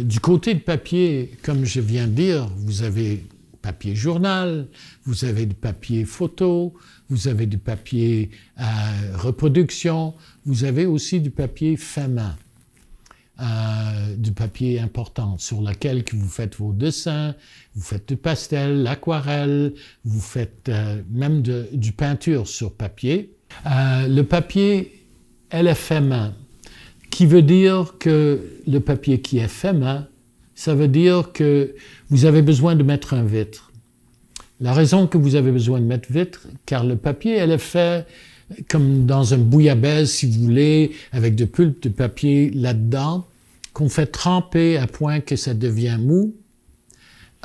Euh, du côté de papier, comme je viens de dire, vous avez papier journal, vous avez du papier photo, vous avez du papier euh, reproduction, vous avez aussi du papier fait euh, du papier important sur lequel vous faites vos dessins, vous faites du pastel, l'aquarelle, vous faites même du peinture sur papier. le papier lfm qui veut dire que le papier qui est fait main, ça veut dire que vous avez besoin de mettre un vitre. La raison que vous avez besoin de mettre vitre, car le papier, elle est fait comme dans un bouillabaisse, si vous voulez, avec de pulpe de papier là-dedans, qu'on fait tremper à point que ça devient mou,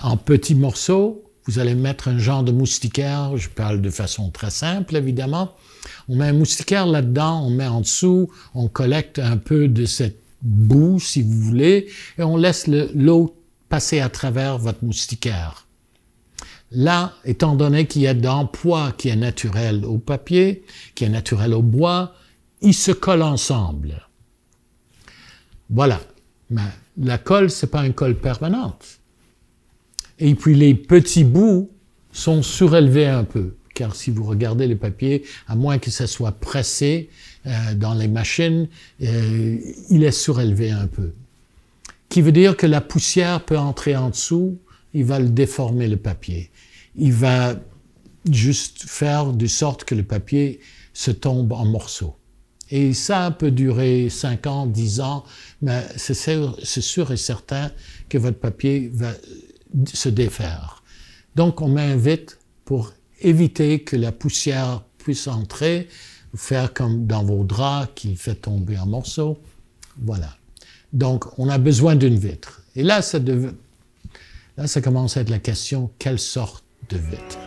en petits morceaux, vous allez mettre un genre de moustiquaire, je parle de façon très simple évidemment. On met un moustiquaire là-dedans, on met en dessous, on collecte un peu de cette boue si vous voulez, et on laisse l'eau passer à travers votre moustiquaire. Là, étant donné qu'il y a d'emplois qui est naturel au papier, qui est naturel au bois, ils se collent ensemble. Voilà. Mais la colle, c'est pas une colle permanente. Et puis les petits bouts sont surélevés un peu, car si vous regardez le papier, à moins que ça soit pressé euh, dans les machines, euh, il est surélevé un peu. Qui veut dire que la poussière peut entrer en dessous, il va le déformer le papier. Il va juste faire de sorte que le papier se tombe en morceaux. Et ça peut durer 5 ans, 10 ans, mais c'est sûr et certain que votre papier va se défaire. Donc on m'invite pour éviter que la poussière puisse entrer, faire comme dans vos draps qui fait tomber un morceau. Voilà. Donc on a besoin d'une vitre. Et là, ça, là, ça commence à être la question, quelle sorte de vitre